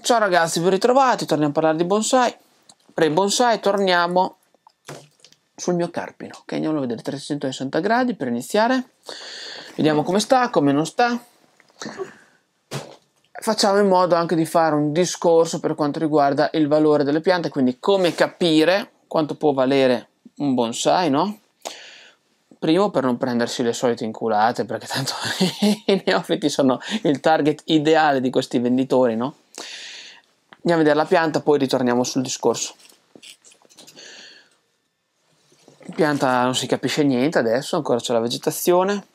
Ciao ragazzi, ben ritrovati, torniamo a parlare di bonsai. Pre bonsai torniamo sul mio carpino, che okay? andiamo a vedere 360 gradi per iniziare. Vediamo come sta, come non sta. Facciamo in modo anche di fare un discorso per quanto riguarda il valore delle piante, quindi come capire quanto può valere un bonsai, no? Primo per non prendersi le solite inculate, perché tanto i neofiti sono il target ideale di questi venditori, no? Andiamo a vedere la pianta, poi ritorniamo sul discorso. Pianta non si capisce niente adesso, ancora c'è la vegetazione.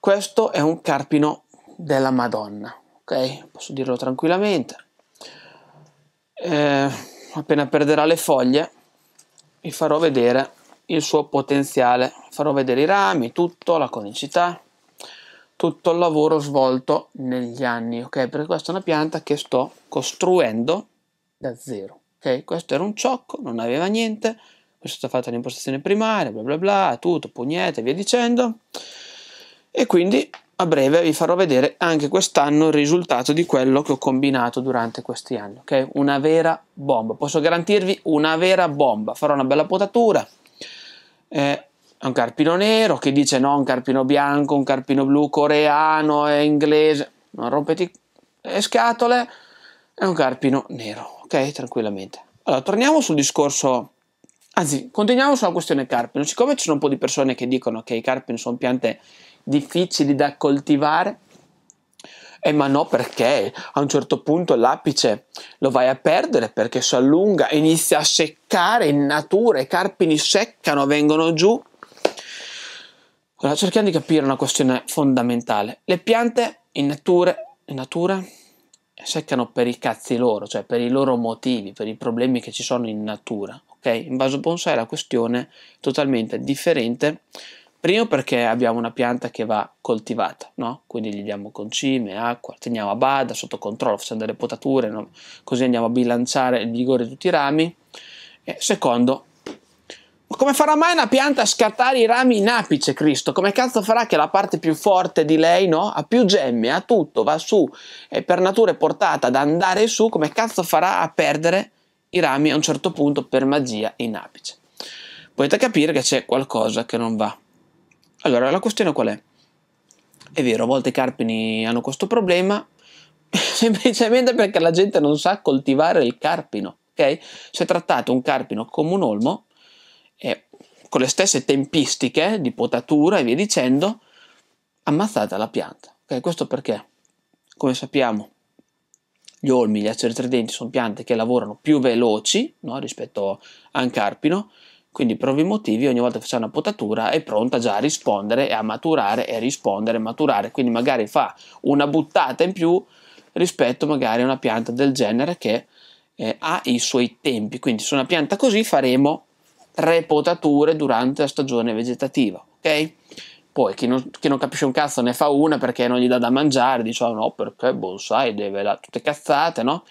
Questo è un carpino della Madonna, ok? Posso dirlo tranquillamente. Eh, appena perderà le foglie vi farò vedere il suo potenziale. Farò vedere i rami, tutto, la conicità, tutto il lavoro svolto negli anni, ok? Perché questa è una pianta che sto costruendo da zero, ok? Questo era un ciocco, non aveva niente, questa è stata fatta l'impostazione primaria, bla bla bla, tutto, pugnette, via dicendo. E quindi a breve vi farò vedere anche quest'anno il risultato di quello che ho combinato durante questi anni, ok? Una vera bomba, posso garantirvi una vera bomba, farò una bella potatura, eh, è un carpino nero, che dice no, un carpino bianco, un carpino blu, coreano, è inglese, non rompete le scatole, è un carpino nero, ok? Tranquillamente. Allora, torniamo sul discorso, anzi, continuiamo sulla questione carpino. Siccome ci sono un po' di persone che dicono che i carpini sono piante difficili da coltivare, eh ma no perché? A un certo punto l'apice lo vai a perdere perché si allunga, inizia a seccare in natura, i carpini seccano, vengono giù. Allora cerchiamo di capire una questione fondamentale. Le piante in natura, in natura seccano per i cazzi loro, cioè per i loro motivi, per i problemi che ci sono in natura. Ok? In vaso bonsai la questione è totalmente differente Primo perché abbiamo una pianta che va coltivata, no? quindi gli diamo concime, acqua, teniamo a bada, sotto controllo, facendo delle potature, no? così andiamo a bilanciare il vigore di tutti i rami. E secondo, come farà mai una pianta a scattare i rami in apice, Cristo? Come cazzo farà che la parte più forte di lei, no? Ha più gemme, ha tutto, va su, e per natura è portata ad andare su, come cazzo farà a perdere i rami a un certo punto per magia in apice? Potete capire che c'è qualcosa che non va. Allora, la questione qual è? È vero, a volte i carpini hanno questo problema, semplicemente perché la gente non sa coltivare il carpino, ok? Se trattate un carpino come un olmo, eh, con le stesse tempistiche di potatura e via dicendo, ammazzate la pianta, ok? Questo perché, come sappiamo, gli olmi, gli aceri tridenti sono piante che lavorano più veloci no? rispetto a un carpino, quindi per ovvi motivi ogni volta che facciamo una potatura è pronta già a rispondere e a maturare e a rispondere e maturare, quindi magari fa una buttata in più rispetto magari a una pianta del genere che eh, ha i suoi tempi. Quindi su una pianta così faremo tre potature durante la stagione vegetativa, ok? Poi chi non, chi non, capisce un cazzo ne fa una perché non gli dà da mangiare, dice oh no perché bonsai deve la... tutte cazzate, no?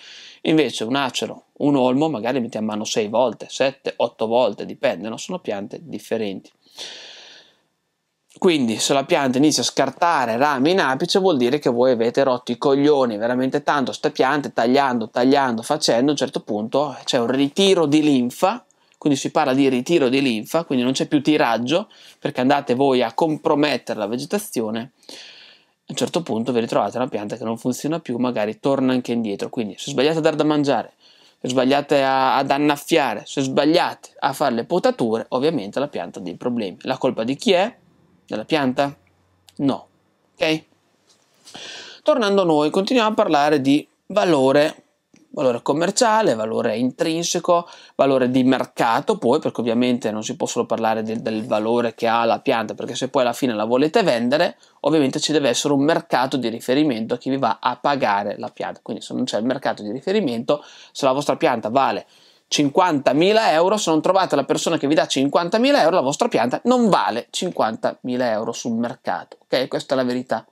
Invece un acero, un olmo magari metti a mano 6 volte, 7, 8 volte, dipende, no? sono piante differenti. Quindi se la pianta inizia a scartare rami in apice vuol dire che voi avete rotto i coglioni veramente tanto, ste piante tagliando, tagliando, facendo, a un certo punto c'è un ritiro di linfa quindi si parla di ritiro di linfa, quindi non c'è più tiraggio perché andate voi a compromettere la vegetazione. A un certo punto vi ritrovate una pianta che non funziona più, magari torna anche indietro. Quindi se sbagliate a dar da mangiare, se sbagliate a, ad annaffiare, se sbagliate a fare le potature, ovviamente la pianta ha dei problemi. La colpa di chi è? Della pianta? No. Ok? Tornando a noi, continuiamo a parlare di valore valore commerciale, valore intrinseco, valore di mercato poi, perché ovviamente non si può solo parlare del, del, valore che ha la pianta, perché se poi alla fine la volete vendere, ovviamente ci deve essere un mercato di riferimento che vi va a pagare la pianta. Quindi se non c'è il mercato di riferimento, se la vostra pianta vale 50.000 euro, se non trovate la persona che vi dà 50.000 euro, la vostra pianta non vale 50.000 euro sul mercato. Ok? Questa è la verità.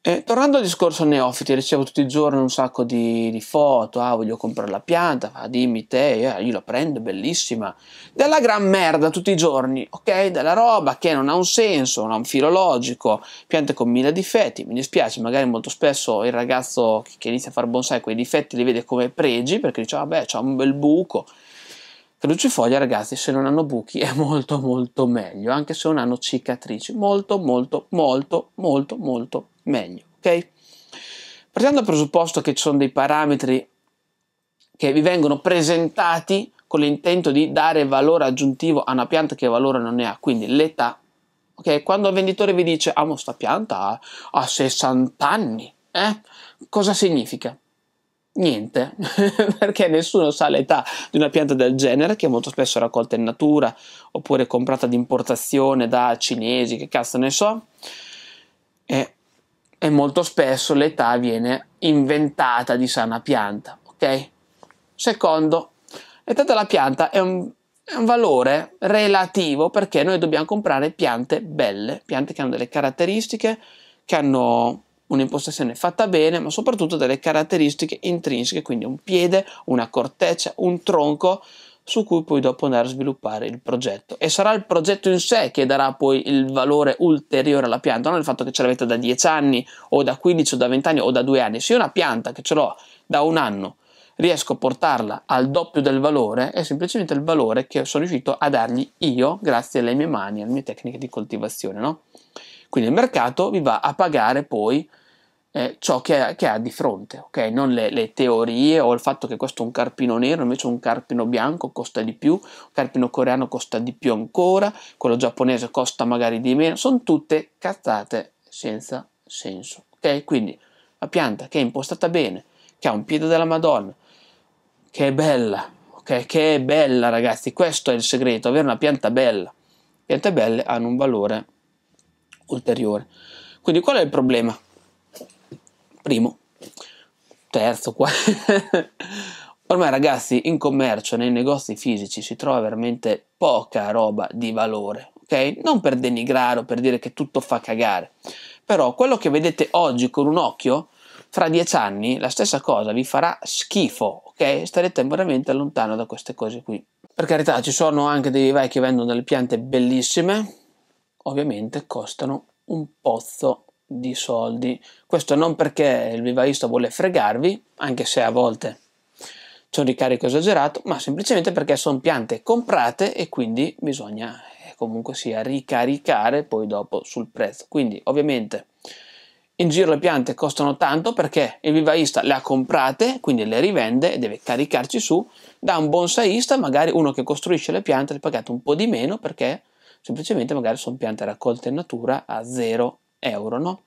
Eh, tornando al discorso neofiti, ricevo tutti i giorni un sacco di, di foto, ah voglio comprare la pianta, ah, dimmi te, eh, io la prendo, bellissima, della gran merda tutti i giorni, ok? Della roba che non ha un senso, non ha un filologico, piante con mille difetti, mi dispiace, magari molto spesso il ragazzo che, che inizia a fare bonsai quei difetti li vede come pregi perché dice vabbè ah, c'ha un bel buco, Crucifoglia, ragazzi, se non hanno buchi è molto molto meglio, anche se non hanno cicatrici, molto molto molto molto molto meglio, ok? Partendo dal presupposto che ci sono dei parametri che vi vengono presentati con l'intento di dare valore aggiuntivo a una pianta che valore non ne ha, quindi l'età. Ok? Quando il venditore vi dice, amo ah, sta pianta ha, 60 anni, eh? cosa significa? Niente, perché nessuno sa l'età di una pianta del genere che molto spesso è raccolta in natura oppure comprata di importazione da cinesi, che cazzo ne so. E eh, e molto spesso l'età viene inventata di sana pianta, ok? Secondo, l'età della pianta è un, è un valore relativo perché noi dobbiamo comprare piante belle, piante che hanno delle caratteristiche, che hanno un'impostazione fatta bene, ma soprattutto delle caratteristiche intrinseche, quindi un piede, una corteccia, un tronco su cui poi dopo andare a sviluppare il progetto e sarà il progetto in sé che darà poi il valore ulteriore alla pianta, non il fatto che ce l'avete da 10 anni o da 15 o da 20 anni o da 2 anni, se io una pianta che ce l'ho da un anno riesco a portarla al doppio del valore è semplicemente il valore che sono riuscito a dargli io grazie alle mie mani, alle mie tecniche di coltivazione, no? Quindi il mercato vi va a pagare poi eh, ciò che ha, che ha, di fronte, ok? Non le, le, teorie o il fatto che questo è un carpino nero, invece un carpino bianco costa di più, un carpino coreano costa di più ancora, quello giapponese costa magari di meno, sono tutte cazzate senza senso, ok? Quindi la pianta che è impostata bene, che ha un piede della Madonna, che è bella, ok? Che è bella ragazzi, questo è il segreto, avere una pianta bella. Le Piante belle hanno un valore ulteriore. Quindi qual è il problema? primo, terzo qua. Ormai ragazzi in commercio, nei negozi fisici si trova veramente poca roba di valore, ok? Non per denigrare o per dire che tutto fa cagare, però quello che vedete oggi con un occhio, fra dieci anni la stessa cosa vi farà schifo, ok? Starete veramente lontano da queste cose qui. Per carità ci sono anche dei vivai che vendono delle piante bellissime, ovviamente costano un pozzo di soldi. Questo non perché il vivaista vuole fregarvi, anche se a volte c'è un ricarico esagerato, ma semplicemente perché sono piante comprate e quindi bisogna eh, comunque sia ricaricare poi dopo sul prezzo. Quindi ovviamente in giro le piante costano tanto perché il vivaista le ha comprate, quindi le rivende e deve caricarci su. Da un bonsaista, magari uno che costruisce le piante, le pagate un po' di meno perché semplicemente magari sono piante raccolte in natura a zero euro, no?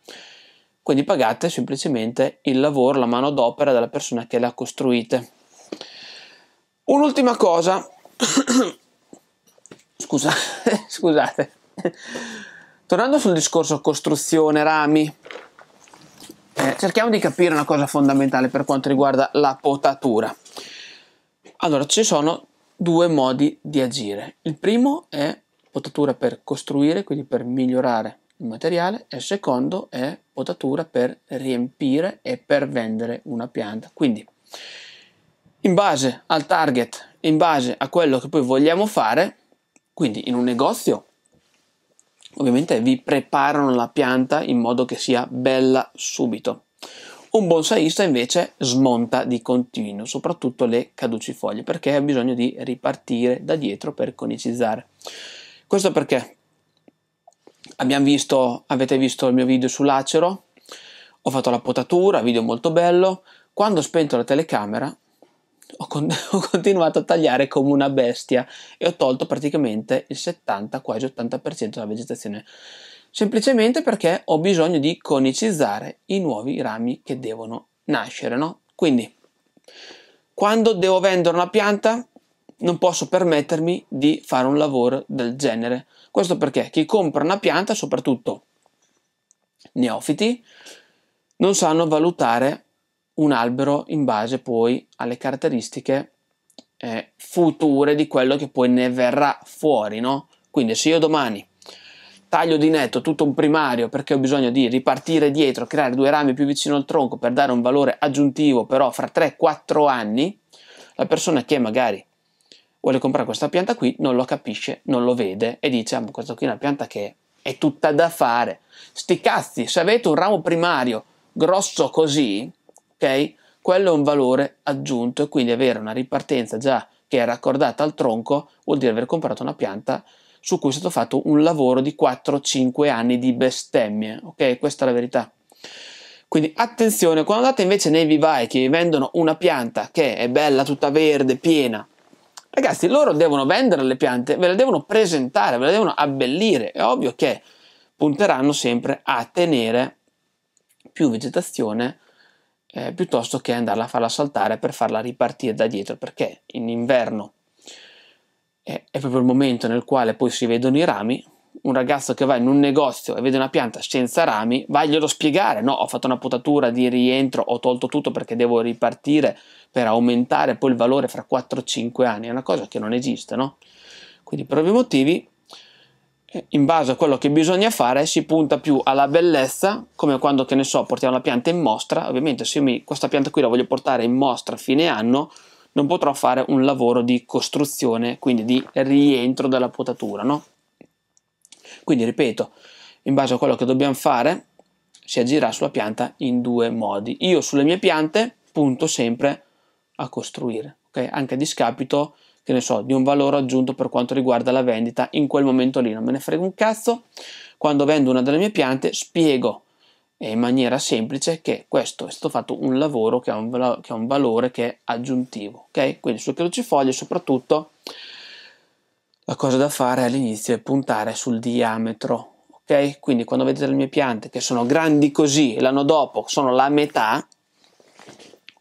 Quindi pagate semplicemente il lavoro, la mano d'opera della persona che la costruite. Un'ultima cosa, Scusa, scusate, tornando sul discorso costruzione rami, eh, cerchiamo di capire una cosa fondamentale per quanto riguarda la potatura. Allora, ci sono due modi di agire. Il primo è potatura per costruire, quindi per migliorare il materiale e il secondo è potatura per riempire e per vendere una pianta. Quindi in base al target, in base a quello che poi vogliamo fare, quindi in un negozio ovviamente vi preparano la pianta in modo che sia bella subito. Un bonsaista invece smonta di continuo, soprattutto le caducifoglie, perché ha bisogno di ripartire da dietro per conicizzare. Questo perché? abbiamo visto, avete visto il mio video sull'acero, ho fatto la potatura, video molto bello, quando ho spento la telecamera ho, con- ho, continuato a tagliare come una bestia e ho tolto praticamente il 70, quasi 80% della vegetazione, semplicemente perché ho bisogno di conicizzare i nuovi rami che devono nascere, no? Quindi, quando devo vendere una pianta, non posso permettermi di fare un lavoro del genere. Questo perché chi compra una pianta, soprattutto neofiti, non sanno valutare un albero in base poi alle caratteristiche eh, future di quello che poi ne verrà fuori, no? Quindi se io domani taglio di netto tutto un primario perché ho bisogno di ripartire dietro, creare due rami più vicino al tronco per dare un valore aggiuntivo però fra 3-4 anni, la persona che magari vuole comprare questa pianta qui, non lo capisce, non lo vede e dice, ah, questa qui è una pianta che è tutta da fare. Sti cazzi, se avete un ramo primario grosso così, ok? Quello è un valore aggiunto e quindi avere una ripartenza già che era accordata al tronco vuol dire aver comprato una pianta su cui è stato fatto un lavoro di 4-5 anni di bestemmie, ok? Questa è la verità. Quindi attenzione, quando andate invece nei vivai che vi vendono una pianta che è bella, tutta verde, piena, Ragazzi, loro devono vendere le piante, ve le devono presentare, ve le devono abbellire. È ovvio che punteranno sempre a tenere più vegetazione eh, piuttosto che andarla a farla saltare per farla ripartire da dietro, perché in inverno è, è proprio il momento nel quale poi si vedono i rami, un ragazzo che va in un negozio e vede una pianta senza rami, vaglielo spiegare, no, ho fatto una potatura di rientro, ho tolto tutto perché devo ripartire per aumentare poi il valore fra 4-5 anni, è una cosa che non esiste, no? Quindi per ovvi motivi, eh, in base a quello che bisogna fare, si punta più alla bellezza, come quando, che ne so, portiamo la pianta in mostra, ovviamente se mi, questa pianta qui la voglio portare in mostra a fine anno, non potrò fare un lavoro di costruzione, quindi di rientro della potatura, no? Quindi ripeto, in base a quello che dobbiamo fare, si agirà sulla pianta in due modi. Io sulle mie piante punto sempre a costruire, okay? anche a discapito che ne so, di un valore aggiunto per quanto riguarda la vendita in quel momento lì, non me ne frega un cazzo. Quando vendo una delle mie piante spiego in maniera semplice che questo è stato fatto un lavoro che ha un, che ha un valore che è aggiuntivo, ok? Quindi sul crucifoglio soprattutto la cosa da fare all'inizio è puntare sul diametro, ok? Quindi quando vedete le mie piante che sono grandi così e l'anno dopo sono la metà,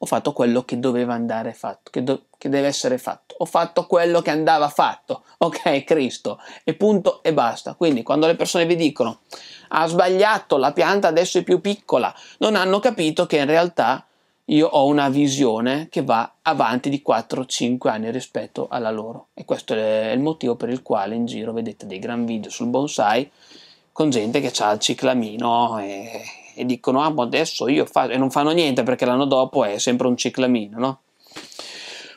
ho fatto quello che doveva andare fatto, che, do- che deve essere fatto. Ho fatto quello che andava fatto, ok Cristo? E punto e basta. Quindi quando le persone vi dicono ha sbagliato, la pianta adesso è più piccola, non hanno capito che in realtà io ho una visione che va avanti di 4-5 anni rispetto alla loro e questo è il motivo per il quale in giro vedete dei gran video sul bonsai con gente che ha il ciclamino e, e dicono ah ma adesso io faccio e non fanno niente perché l'anno dopo è sempre un ciclamino no?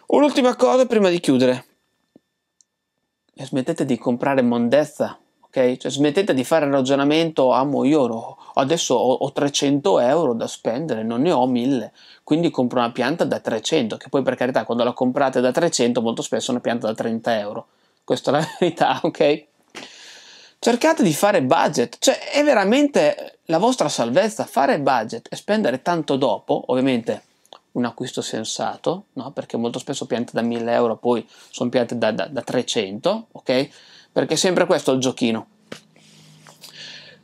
Un'ultima cosa prima di chiudere e smettete di comprare mondezza ok? Cioè smettete di fare il ragionamento, amo io adesso ho, ho, 300 euro da spendere, non ne ho 1000, quindi compro una pianta da 300, che poi per carità quando la comprate da 300 molto spesso è una pianta da 30 euro, questa è la verità, ok? Cercate di fare budget, cioè è veramente la vostra salvezza fare budget e spendere tanto dopo, ovviamente un acquisto sensato, no? perché molto spesso piante da 1000 euro poi sono piante da, da, da 300, ok? perché è sempre questo il giochino.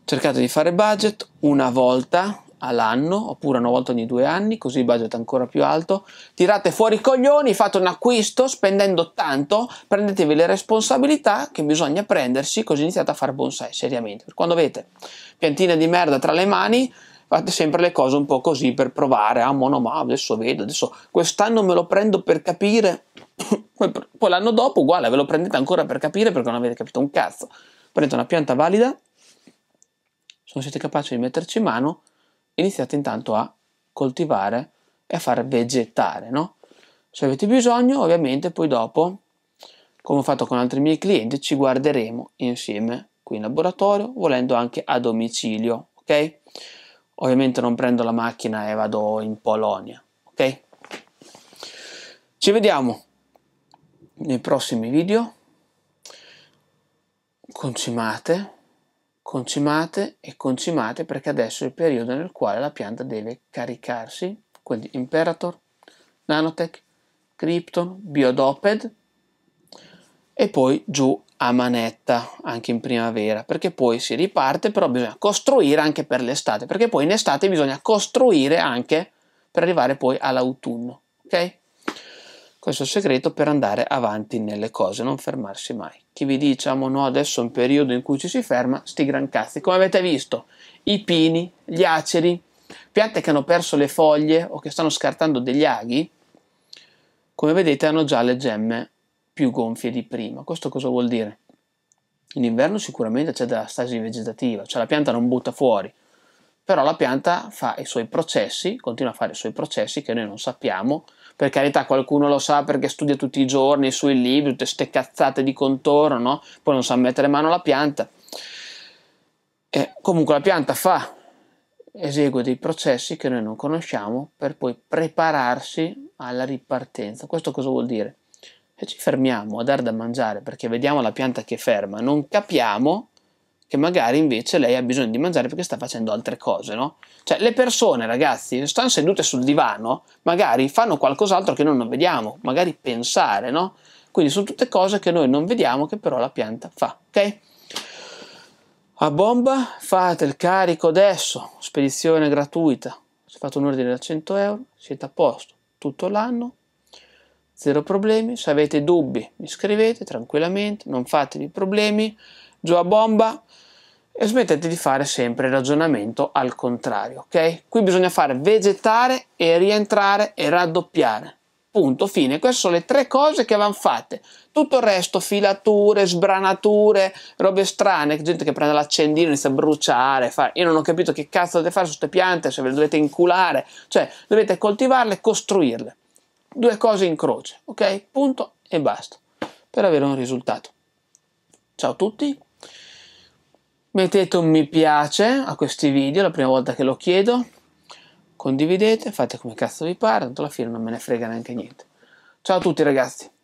Cercate di fare budget una volta all'anno oppure una volta ogni due anni, così il budget è ancora più alto. Tirate fuori i coglioni, fate un acquisto spendendo tanto, prendetevi le responsabilità che bisogna prendersi, così iniziate a fare bonsai seriamente. Quando avete piantine di merda tra le mani, fate sempre le cose un po' così per provare, ah, ma ma adesso vedo, adesso quest'anno me lo prendo per capire Poi l'anno dopo, uguale, ve lo prendete ancora per capire perché non avete capito un cazzo. Prendete una pianta valida, se non siete capaci di metterci mano, iniziate intanto a coltivare e a far vegetare, no? Se avete bisogno, ovviamente, poi dopo, come ho fatto con altri miei clienti, ci guarderemo insieme qui in laboratorio, volendo anche a domicilio, ok? Ovviamente non prendo la macchina e vado in Polonia, ok? Ci vediamo nei prossimi video concimate, concimate e concimate perché adesso è il periodo nel quale la pianta deve caricarsi, quindi Imperator, Nanotech, Krypton, Biodoped e poi giù a manetta anche in primavera perché poi si riparte però bisogna costruire anche per l'estate perché poi in estate bisogna costruire anche per arrivare poi all'autunno ok questo segreto per andare avanti nelle cose, non fermarsi mai. Chi vi diciamo no, adesso è un periodo in cui ci si ferma, sti gran cazzi. Come avete visto, i pini, gli aceri, piante che hanno perso le foglie o che stanno scartando degli aghi, come vedete hanno già le gemme più gonfie di prima. Questo cosa vuol dire? In inverno sicuramente c'è della stasi vegetativa, cioè la pianta non butta fuori, però la pianta fa i suoi processi, continua a fare i suoi processi che noi non sappiamo, per carità qualcuno lo sa perché studia tutti i giorni sui libri, tutte ste cazzate di contorno, no? poi non sa mettere mano alla pianta. E comunque la pianta fa, esegue dei processi che noi non conosciamo per poi prepararsi alla ripartenza. Questo cosa vuol dire? Se ci fermiamo a dar da mangiare perché vediamo la pianta che ferma, non capiamo che magari invece lei ha bisogno di mangiare perché sta facendo altre cose, no? Cioè, le persone, ragazzi, stanno sedute sul divano, magari fanno qualcos'altro che noi non vediamo, magari pensare, no? Quindi sono tutte cose che noi non vediamo che però la pianta fa, ok? A bomba fate il carico adesso, spedizione gratuita, se fate un ordine da 100 euro siete a posto tutto l'anno, zero problemi, se avete dubbi mi scrivete tranquillamente, non fatevi problemi, giù a bomba e smettete di fare sempre il ragionamento al contrario, ok? Qui bisogna fare vegetare e rientrare e raddoppiare. Punto, fine. Queste sono le tre cose che vanno fatte. Tutto il resto, filature, sbranature, robe strane, gente che prende l'accendino e inizia a bruciare. Fare. Io non ho capito che cazzo dovete fare su queste piante, se ve le dovete inculare. Cioè, dovete coltivarle, costruirle. Due cose in croce, ok? Punto e basta. Per avere un risultato. Ciao a tutti mettete un mi piace a questi video la prima volta che lo chiedo condividete fate come cazzo vi pare tanto alla fine non me ne frega neanche niente ciao a tutti ragazzi